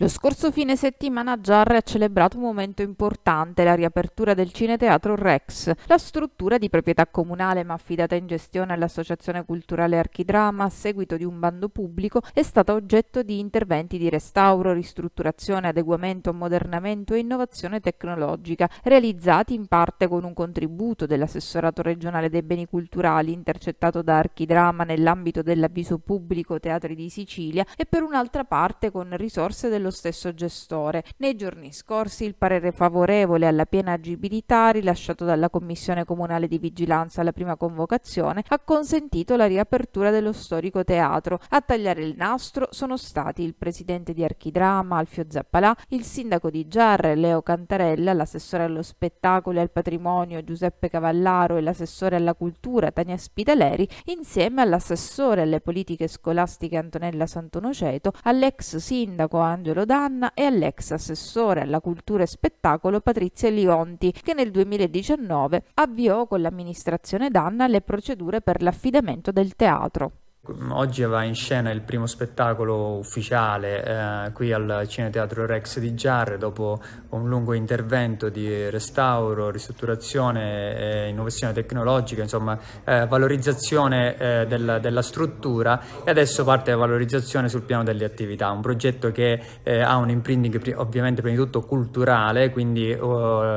Lo scorso fine settimana Giarre ha celebrato un momento importante, la riapertura del Cineteatro Rex. La struttura di proprietà comunale ma affidata in gestione all'Associazione Culturale Archidrama a seguito di un bando pubblico è stata oggetto di interventi di restauro, ristrutturazione, adeguamento, ammodernamento e innovazione tecnologica, realizzati in parte con un contributo dell'assessorato regionale dei beni culturali intercettato da Archidrama nell'ambito dell'avviso pubblico Teatri di Sicilia e per un'altra parte con risorse dello dello stesso gestore. Nei giorni scorsi il parere favorevole alla piena agibilità rilasciato dalla Commissione Comunale di Vigilanza alla prima convocazione ha consentito la riapertura dello storico teatro. A tagliare il nastro sono stati il presidente di Archidrama Alfio Zappalà, il sindaco di Giarre Leo Cantarella, l'assessore allo spettacolo e al patrimonio Giuseppe Cavallaro e l'assessore alla cultura Tania Spitaleri, insieme all'assessore alle politiche scolastiche Antonella Santonoceto, all'ex sindaco Angelo Lodanna e all'ex assessore alla cultura e spettacolo Patrizia Lionti, che nel 2019 avviò con l'amministrazione Danna le procedure per l'affidamento del teatro. Oggi va in scena il primo spettacolo ufficiale eh, qui al Cineteatro Rex di Giarre dopo un lungo intervento di restauro, ristrutturazione, eh, innovazione tecnologica, insomma eh, valorizzazione eh, della, della, struttura e adesso parte la valorizzazione sul piano delle attività, un progetto che eh, ha un imprinting ovviamente prima di tutto culturale, quindi eh,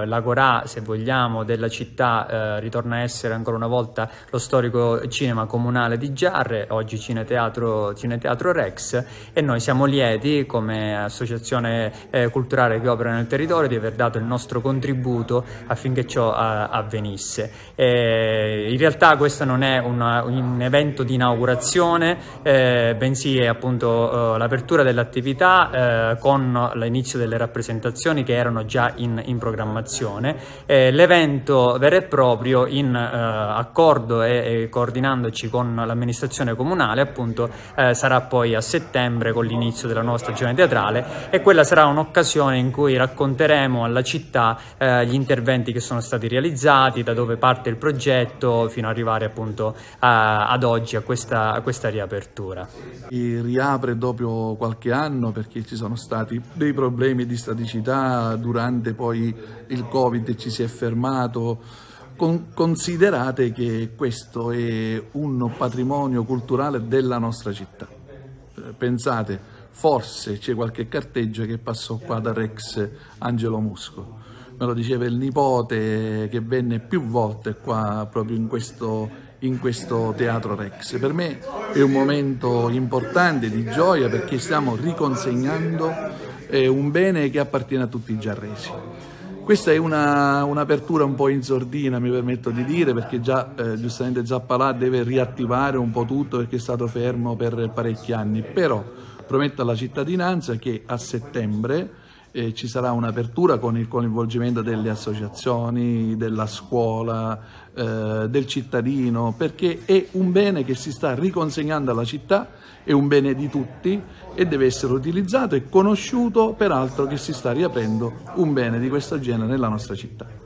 la Gorà se vogliamo della città ritorna a essere ancora una volta lo storico cinema comunale di Giarre, oggi Cineteatro, Cineteatro Rex e noi siamo lieti come associazione eh, culturale che opera nel territorio di aver dato il nostro contributo affinché ciò a, avvenisse. E in realtà questo non è una, un evento di inaugurazione, eh, bensì è appunto eh, l'apertura dell'attività eh, con l'inizio delle rappresentazioni che erano già in, in programmazione. Eh, l'evento vero e proprio in eh, accordo e, e coordinandoci con l'amministrazione comunale comunale, appunto eh, sarà poi a settembre con l'inizio della nuova stagione teatrale e quella sarà un'occasione in cui racconteremo alla città eh, gli interventi che sono stati realizzati, da dove parte il progetto fino ad arrivare appunto a, ad oggi a questa, a questa riapertura. E riapre dopo qualche anno perché ci sono stati dei problemi di staticità durante poi il Covid ci si è fermato con, considerate che questo è un patrimonio culturale della nostra città. Eh, pensate, forse c'è qualche carteggio che passò qua da Rex Angelo Musco. Me lo diceva il nipote che venne più volte qua proprio in questo, in questo teatro Rex. Per me è un momento importante di gioia perché stiamo riconsegnando eh, un bene che appartiene a tutti i giarresi. Questa è una, un'apertura un po' in sordina, mi permetto di dire, perché già eh, giustamente Zappalà deve riattivare un po' tutto perché è stato fermo per parecchi anni, però prometto alla cittadinanza che a settembre eh, ci sarà un'apertura con il coinvolgimento delle associazioni, della scuola, eh, del cittadino, perché è un bene che si sta riconsegnando alla città, è un bene di tutti e deve essere utilizzato e conosciuto, peraltro che si sta riaprendo un bene di questo genere nella nostra città.